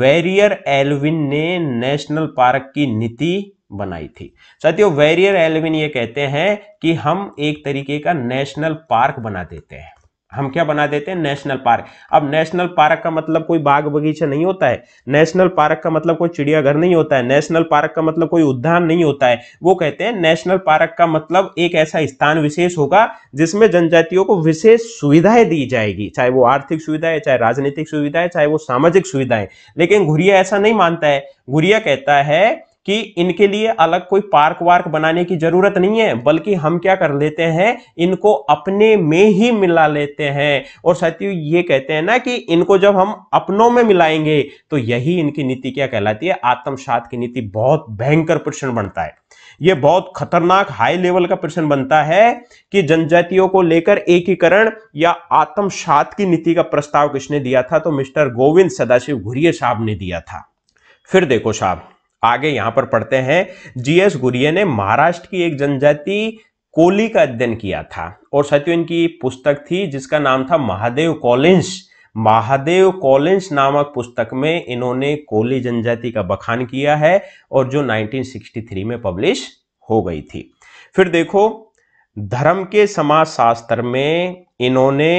वेरियर एल्विन ने नेशनल पार्क की नीति बनाई थी साथियों वेरियर एल्विन ये कहते हैं कि हम एक तरीके का नेशनल पार्क बना देते हैं हम क्या बना देते हैं नेशनल पार्क अब नेशनल पार्क का मतलब कोई बाग बगीचा नहीं होता है नेशनल पार्क का मतलब कोई चिड़ियाघर नहीं होता है नेशनल पार्क का मतलब कोई उद्यान नहीं होता है वो कहते हैं नेशनल पार्क का मतलब एक ऐसा स्थान विशेष होगा जिसमें जनजातियों को विशेष सुविधाएं दी जाएगी चाहे वो आर्थिक सुविधा है चाहे राजनीतिक सुविधा है चाहे वो सामाजिक सुविधा है लेकिन घुरिया ऐसा नहीं मानता है घुरिया कहता है कि इनके लिए अलग कोई पार्क वार्क बनाने की जरूरत नहीं है बल्कि हम क्या कर लेते हैं इनको अपने में ही मिला लेते हैं और साथियों ये कहते हैं ना कि इनको जब हम अपनों में मिलाएंगे तो यही इनकी नीति क्या कहलाती है आत्मसात की नीति बहुत भयंकर प्रश्न बनता है ये बहुत खतरनाक हाई लेवल का प्रश्न बनता है कि जनजातियों को लेकर एकीकरण या आत्मसात की नीति का प्रस्ताव किसने दिया था तो मिस्टर गोविंद सदाशिव घुरिये साहब ने दिया था फिर देखो साहब आगे यहां पर पढ़ते हैं जीएस गुरिये ने महाराष्ट्र की एक जनजाति कोली का अध्ययन किया था और साथियों इनकी पुस्तक थी जिसका नाम था महादेव कॉलिंस महादेव कॉलिंस नामक पुस्तक में इन्होंने कोली जनजाति का बखान किया है और जो 1963 में पब्लिश हो गई थी फिर देखो धर्म के समाजशास्त्र में इन्होंने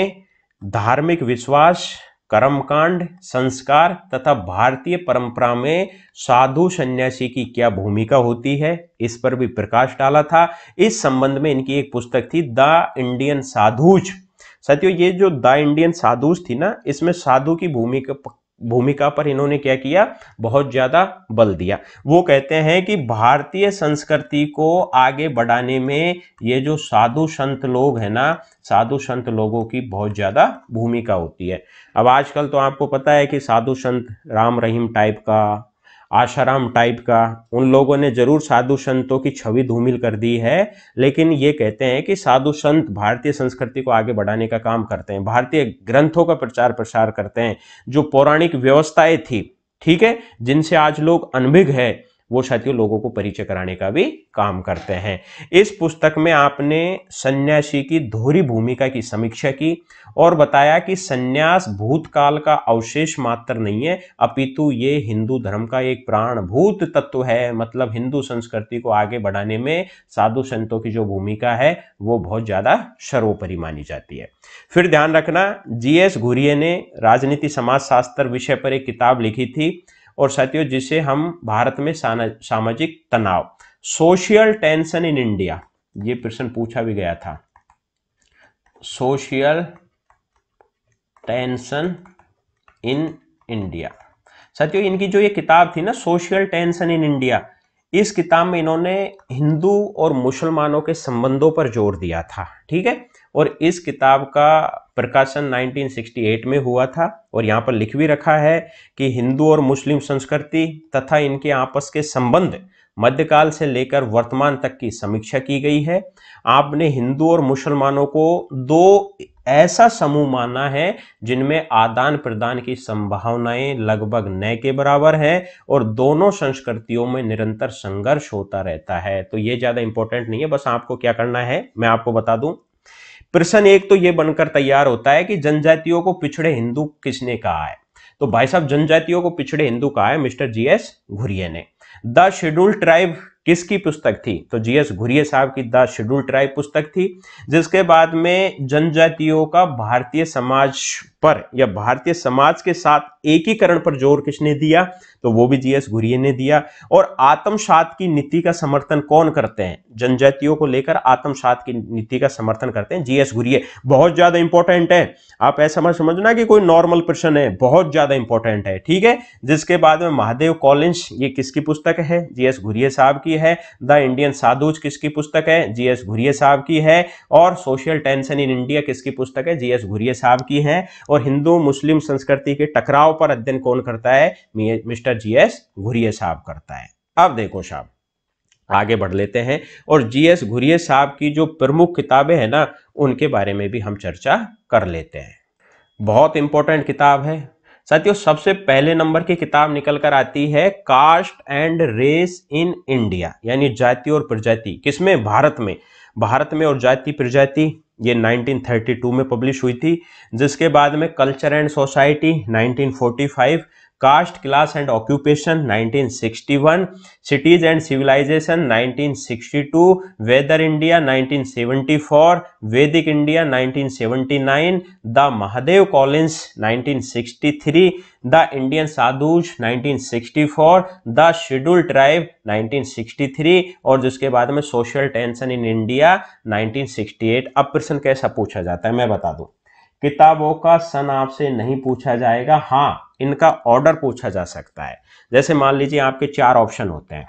धार्मिक विश्वास कर्मकांड संस्कार तथा भारतीय परंपरा में साधु सन्यासी की क्या भूमिका होती है इस पर भी प्रकाश डाला था इस संबंध में इनकी एक पुस्तक थी द इंडियन साधुज साथियों ये जो द इंडियन साधुज थी ना इसमें साधु की भूमिका भूमिका पर इन्होंने क्या किया बहुत ज्यादा बल दिया वो कहते हैं कि भारतीय संस्कृति को आगे बढ़ाने में ये जो साधु संत लोग हैं ना साधु संत लोगों की बहुत ज्यादा भूमिका होती है अब आजकल तो आपको पता है कि साधु संत राम रहीम टाइप का आशाराम टाइप का उन लोगों ने जरूर साधु संतों की छवि धूमिल कर दी है लेकिन ये कहते हैं कि साधु संत भारतीय संस्कृति को आगे बढ़ाने का काम करते हैं भारतीय ग्रंथों का प्रचार प्रसार करते हैं जो पौराणिक व्यवस्थाएं थी ठीक है जिनसे आज लोग अनभिघ है वो साथियों लोगों को परिचय कराने का भी काम करते हैं इस पुस्तक में आपने सन्यासी की धोरी भूमिका की समीक्षा की और बताया कि सन्यास भूतकाल का अवशेष मात्र नहीं है अपितु ये हिंदू धर्म का एक प्राण भूत तत्व है मतलब हिंदू संस्कृति को आगे बढ़ाने में साधु संतों की जो भूमिका है वो बहुत ज़्यादा सर्वोपरि मानी जाती है फिर ध्यान रखना जी एस घुरिये ने राजनीति समाजशास्त्र विषय पर एक किताब लिखी थी और साथियों जिसे हम भारत में सामाजिक तनाव सोशल टेंशन इन इंडिया ये प्रश्न पूछा भी गया था सोशल टेंशन इन इंडिया साथियों इनकी जो ये किताब थी ना सोशल टेंशन इन इंडिया इस किताब में इन्होंने हिंदू और मुसलमानों के संबंधों पर जोर दिया था ठीक है और इस किताब का प्रकाशन 1968 में हुआ था और यहाँ पर लिख भी रखा है कि हिंदू और मुस्लिम संस्कृति तथा इनके आपस के संबंध मध्यकाल से लेकर वर्तमान तक की समीक्षा की गई है आपने हिंदू और मुसलमानों को दो ऐसा समूह माना है जिनमें आदान प्रदान की संभावनाएं लगभग नए के बराबर हैं और दोनों संस्कृतियों में निरंतर संघर्ष होता रहता है तो ये ज़्यादा इंपॉर्टेंट नहीं है बस आपको क्या करना है मैं आपको बता दूं प्रश्न एक तो ये बनकर तैयार होता है कि जनजातियों को पिछड़े हिंदू किसने कहा है तो भाई साहब जनजातियों को पिछड़े हिंदू कहा है मिस्टर जी एस घुरिये ने द शेड्यूल ट्राइब किसकी पुस्तक थी तो जीएस घुरिये साहब की द शेड्यूल ट्राइब पुस्तक थी जिसके बाद में जनजातियों का भारतीय समाज पर या भारतीय समाज के साथ एकीकरण पर जोर किसने दिया तो वो भी जीएस घुरिये ने दिया और आत्मसात की नीति का समर्थन कौन करते हैं जनजातियों को लेकर आत्मसात की नीति का समर्थन करते हैं जीएस घुरिये बहुत ज्यादा इंपॉर्टेंट है आप ऐसा मत समझना कि कोई नॉर्मल प्रश्न है बहुत ज्यादा इंपॉर्टेंट है ठीक है जिसके बाद में महादेव कॉलिंस ये किसकी पुस्तक है जीएस घुरिये साहब की है द इंडियन साधुज किसकी पुस्तक है जीएस घुरिये साहब की है और सोशल टेंशन इन इंडिया किसकी पुस्तक है जीएस घुरिये साहब की है और और हिंदू मुस्लिम संस्कृति के टकराव पर अध्ययन कौन करता है मिस्टर जी एस घुरिये साहब करता है अब देखो साहब आगे बढ़ लेते हैं और जी एस घुरिये साहब की जो प्रमुख किताबें हैं ना उनके बारे में भी हम चर्चा कर लेते हैं बहुत इंपॉर्टेंट किताब है साथियों सबसे पहले नंबर की किताब निकल कर आती है caste and race in India यानी जाति और प्रजाति किसमें भारत में भारत में और जाति प्रजाति ये 1932 में पब्लिश हुई थी जिसके बाद में culture and society 1945 caste class and occupation 1961 cities and civilization 1962 whither India 1974 Vedic India 1979 the Mahadev sixty 1963 the Indian sadhus 1964 the schedule tribe 1963 और जिसके बाद में सोशल टेंशन इन इंडिया 1968 अब प्रश्न कैसा पूछा जाता है मैं बता दूं किताबों का सन आपसे नहीं पूछा जाएगा हाँ इनका ऑर्डर पूछा जा सकता है जैसे मान लीजिए आपके चार ऑप्शन होते हैं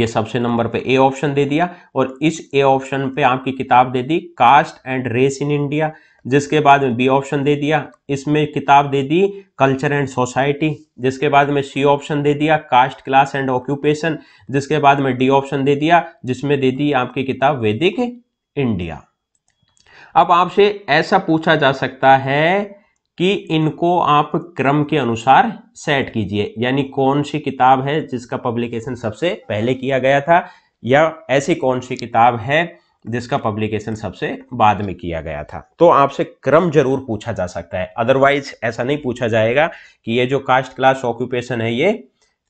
ये सबसे नंबर पे ए ऑप्शन दे दिया और इस ए ऑप्शन पे आपकी किताब दे दी caste and race in India जिसके बाद में बी ऑप्शन दे दिया इसमें किताब दे दी कल्चर एंड सोसाइटी जिसके बाद में सी ऑप्शन दे दिया कास्ट क्लास एंड ऑक्यूपेशन जिसके बाद में डी ऑप्शन दे दिया जिसमें दे दी आपकी किताब वैदिक इंडिया अब आपसे ऐसा पूछा जा सकता है कि इनको आप क्रम के अनुसार सेट कीजिए यानी कौन सी किताब है जिसका पब्लिकेशन सबसे पहले किया गया था या ऐसी कौन सी किताब है जिसका पब्लिकेशन सबसे बाद में किया गया था तो आपसे क्रम जरूर पूछा जा सकता है अदरवाइज ऐसा नहीं पूछा जाएगा कि ये जो कास्ट क्लास ऑक्यूपेशन है ये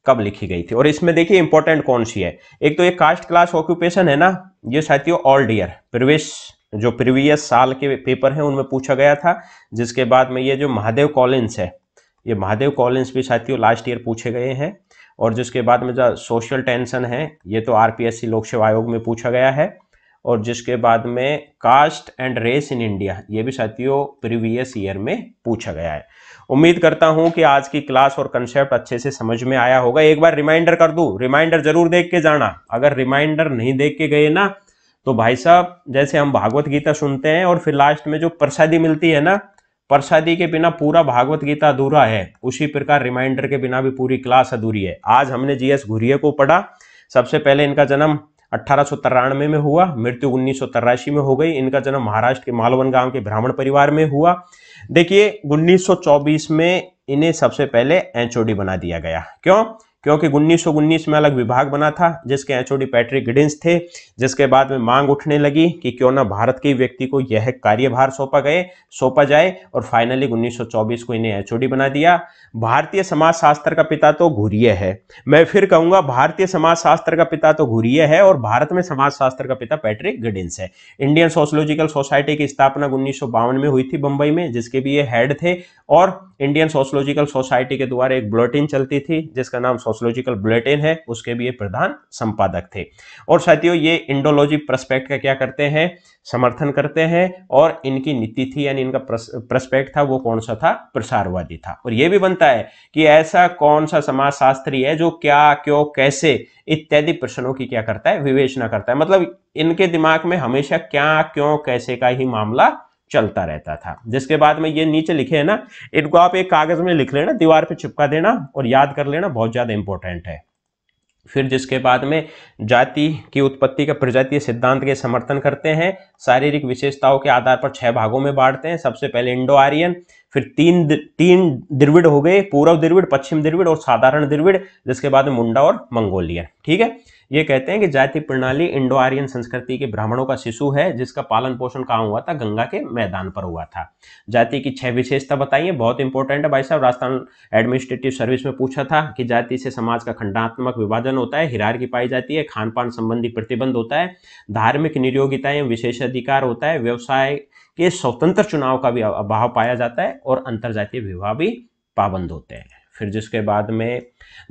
कब लिखी गई थी और इसमें देखिए इंपॉर्टेंट कौन सी है एक तो ये कास्ट क्लास ऑक्यूपेशन है ना ये साथियों ऑल डियर प्रवेश जो प्रीवियस साल के पेपर हैं उनमें पूछा गया था जिसके बाद में ये जो महादेव कॉलिन्स है ये महादेव कॉलिन्स भी साथियों लास्ट ईयर पूछे गए हैं और जिसके बाद में जो सोशल टेंशन है ये तो आरपीएससी लोक सेवा आयोग में पूछा गया है और जिसके बाद में caste and race in India ये भी साथियों प्रीवियस ईयर में पूछा गया है उम्मीद करता हूं कि आज की क्लास और कंसेप्ट अच्छे से समझ में आया होगा एक बार रिमाइंडर कर दूं रिमाइंडर जरूर देख के जाना अगर रिमाइंडर नहीं देख के गए ना तो भाई साहब जैसे हम भागवत गीता सुनते हैं और फिर लास्ट में जो प्रसादी मिलती है ना प्रसादी के बिना पूरा भागवत गीता अधूरा है उसी प्रकार रिमाइंडर के बिना भी पूरी क्लास अधूरी है आज हमने जी एस घुरिये को पढ़ा सबसे पहले इनका जन्म अट्ठारह में, में हुआ मृत्यु उन्नीस में हो गई इनका जन्म महाराष्ट्र के मालवन गांव के ब्राह्मण परिवार में हुआ देखिए 1924 में इन्हें सबसे पहले एचओडी बना दिया गया क्यों क्योंकि उन्नीस में अलग विभाग बना था जिसके एचओडी पैट्रिक गिडिंस थे जिसके बाद में मांग उठने लगी कि क्यों ना भारत के व्यक्ति को यह कार्यभार सौंपा गए सौंपा जाए और फाइनली 1924 को इन्हें एचओडी बना दिया भारतीय समाजशास्त्र का पिता तो घूरिय है मैं फिर कहूंगा भारतीय समाजशास्त्र का पिता तो घूरिय है और भारत में समाजशास्त्र का पिता पैट्रिक गिडिंस है इंडियन सोशोलॉजिकल सोसाइटी की स्थापना उन्नीस में हुई थी बंबई में जिसके भी ये हेड थे और इंडियन सोशोलॉजिकल सोसाइटी के द्वारा एक बुलेटिन चलती थी जिसका नाम सोशोलॉजिकल बुलेटिन है उसके भी ये प्रधान संपादक थे और साथियों ये इंडोलॉजी प्रस्पेक्ट का क्या करते हैं समर्थन करते हैं और इनकी नीति थी यानी इनका प्रस्पेक्ट था वो कौन सा था प्रसारवादी था और ये भी बनता है कि ऐसा कौन सा समाजशास्त्री है जो क्या क्यों कैसे इत्यादि प्रश्नों की क्या करता है विवेचना करता है मतलब इनके दिमाग में हमेशा क्या क्यों कैसे का ही मामला चलता रहता था जिसके बाद में ये नीचे लिखे है ना इनको आप एक कागज़ में लिख लेना दीवार पे चिपका देना और याद कर लेना बहुत ज़्यादा इंपॉर्टेंट है फिर जिसके बाद में जाति की उत्पत्ति का प्रजातीय सिद्धांत के समर्थन करते हैं शारीरिक विशेषताओं के आधार पर छह भागों में बांटते हैं सबसे पहले इंडो आर्यन फिर तीन तीन द्रविड़ हो गए पूर्व द्रविड़ पश्चिम द्रविड़ और साधारण द्रविड़ जिसके बाद मुंडा और मंगोलियन ठीक है ये कहते हैं कि जाति प्रणाली इंडो आर्यन संस्कृति के ब्राह्मणों का शिशु है जिसका पालन पोषण कहाँ हुआ था गंगा के मैदान पर हुआ था जाति की छह विशेषता बताइए बहुत इंपॉर्टेंट है भाई साहब राजस्थान एडमिनिस्ट्रेटिव सर्विस में पूछा था कि जाति से समाज का खंडात्मक विभाजन होता है हिरार की पाई जाती है खान पान संबंधी प्रतिबंध होता है धार्मिक निरोगिता एवं अधिकार होता है व्यवसाय के स्वतंत्र चुनाव का भी अभाव पाया जाता है और अंतर विवाह भी पाबंद होते हैं फिर जिसके बाद में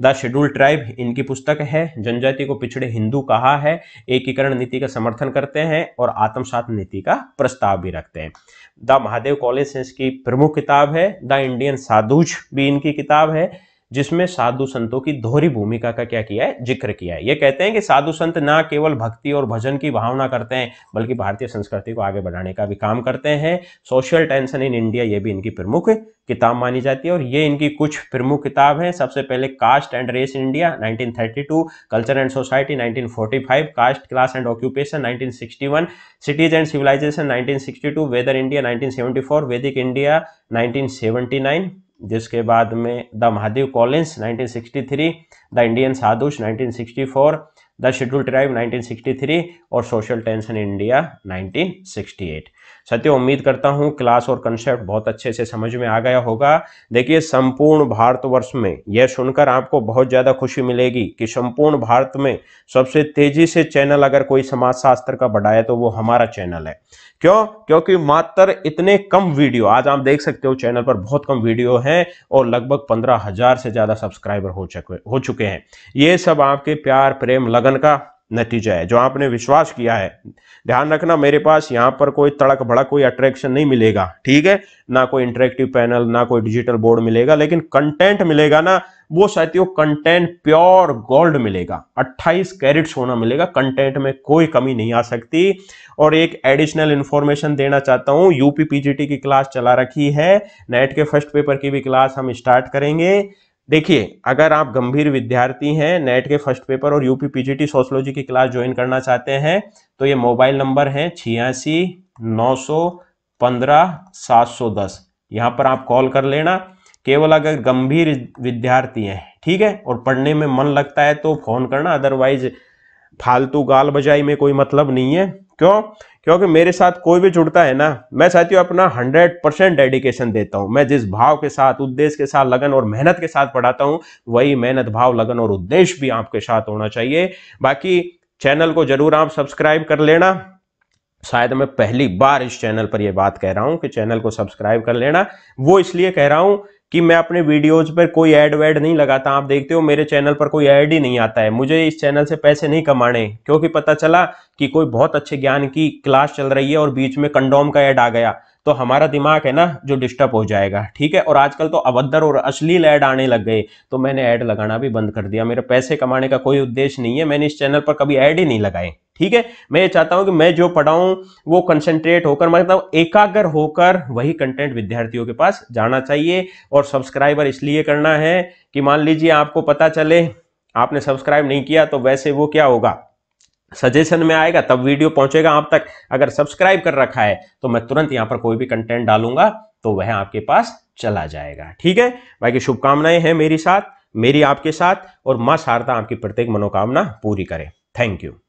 द शेड्यूल ट्राइब इनकी पुस्तक है जनजाति को पिछड़े हिंदू कहा है एकीकरण नीति का समर्थन करते हैं और आत्मसात नीति का प्रस्ताव भी रखते हैं द महादेव कॉलेज की प्रमुख किताब है द इंडियन साधुज भी इनकी किताब है जिसमें साधु संतों की दोहरी भूमिका का क्या किया है जिक्र किया है ये कहते हैं कि साधु संत ना केवल भक्ति और भजन की भावना करते हैं बल्कि भारतीय संस्कृति को आगे बढ़ाने का भी काम करते हैं सोशल टेंशन इन इंडिया ये भी इनकी प्रमुख किताब मानी जाती है और ये इनकी कुछ प्रमुख किताब है सबसे पहले caste and race India 1932 culture and society 1945 caste class and occupation 1961 cities and civilization 1962 whither India 1974 Vedic India 1979 जिसके बाद में the Mahadev Kolis 1963 the Indian sadhus 1964 the schedule tribe 1963 और सोशल टेंशन इंडिया 1968 सत्य उम्मीद करता हूँ क्लास और कंसेप्ट बहुत अच्छे से समझ में आ गया होगा देखिए संपूर्ण भारतवर्ष में यह सुनकर आपको बहुत ज़्यादा खुशी मिलेगी कि संपूर्ण भारत में सबसे तेजी से चैनल अगर कोई समाजशास्त्र का बढ़ाया तो वो हमारा चैनल है क्यों क्योंकि मात्र इतने कम वीडियो आज आप देख सकते हो चैनल पर बहुत कम वीडियो हैं और लगभग पंद्रह हजार से ज़्यादा सब्सक्राइबर हो चुके हो चुके हैं ये सब आपके प्यार प्रेम लगन का नतीजा है जो आपने विश्वास किया है ध्यान रखना मेरे पास यहाँ पर कोई तड़क भड़क कोई अट्रैक्शन नहीं मिलेगा ठीक है ना कोई इंटरेक्टिव पैनल ना कोई डिजिटल बोर्ड मिलेगा लेकिन कंटेंट मिलेगा ना वो साथियों कंटेंट प्योर गोल्ड मिलेगा 28 कैरेट सोना मिलेगा कंटेंट में कोई कमी नहीं आ सकती और एक एडिशनल इन्फॉर्मेशन देना चाहता हूँ यूपी पीजीटी की क्लास चला रखी है नेट के फर्स्ट पेपर की भी क्लास हम स्टार्ट करेंगे देखिए अगर आप गंभीर विद्यार्थी हैं नेट के फर्स्ट पेपर और यूपी पीजीटी सोशलॉजी की क्लास ज्वाइन करना चाहते हैं तो ये मोबाइल नंबर है छियासी नौ सौ पंद्रह सात सौ दस यहाँ पर आप कॉल कर लेना केवल अगर गंभीर विद्यार्थी हैं ठीक है और पढ़ने में मन लगता है तो फ़ोन करना अदरवाइज फालतू गाल बजाई में कोई मतलब नहीं है क्यों क्योंकि मेरे साथ कोई भी जुड़ता है ना मैं चाहती हूँ अपना हंड्रेड परसेंट डेडिकेशन देता हूँ मैं जिस भाव के साथ उद्देश्य के साथ लगन और मेहनत के साथ पढ़ाता हूँ वही मेहनत भाव लगन और उद्देश्य भी आपके साथ होना चाहिए बाकी चैनल को जरूर आप सब्सक्राइब कर लेना शायद मैं पहली बार इस चैनल पर यह बात कह रहा हूं कि चैनल को सब्सक्राइब कर लेना वो इसलिए कह रहा हूं कि मैं अपने वीडियोज पर कोई एड वैड नहीं लगाता आप देखते हो मेरे चैनल पर कोई ऐड ही नहीं आता है मुझे इस चैनल से पैसे नहीं कमाने क्योंकि पता चला कि कोई बहुत अच्छे ज्ञान की क्लास चल रही है और बीच में कंडोम का ऐड आ गया तो हमारा दिमाग है ना जो डिस्टर्ब हो जाएगा ठीक है और आजकल तो अभद्र और अश्लील ऐड आने लग गए तो मैंने ऐड लगाना भी बंद कर दिया मेरे पैसे कमाने का कोई उद्देश्य नहीं है मैंने इस चैनल पर कभी ऐड ही नहीं लगाए ठीक है मैं ये चाहता हूं कि मैं जो पढ़ाऊं वो कंसंट्रेट होकर मतलब एकाग्र होकर वही कंटेंट विद्यार्थियों के पास जाना चाहिए और सब्सक्राइबर इसलिए करना है कि मान लीजिए आपको पता चले आपने सब्सक्राइब नहीं किया तो वैसे वो क्या होगा सजेशन में आएगा तब वीडियो पहुंचेगा आप तक अगर सब्सक्राइब कर रखा है तो मैं तुरंत यहां पर कोई भी कंटेंट डालूंगा तो वह आपके पास चला जाएगा ठीक है बाकी शुभकामनाएं हैं मेरी साथ मेरी आपके साथ और मां शारदा आपकी प्रत्येक मनोकामना पूरी करें थैंक यू